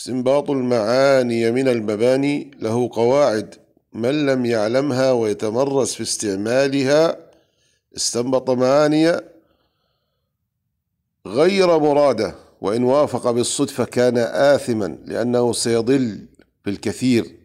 استنباط المعاني من المباني له قواعد من لم يعلمها ويتمرس في استعمالها استنبط معاني غير مراده وان وافق بالصدفه كان اثما لانه سيضل بالكثير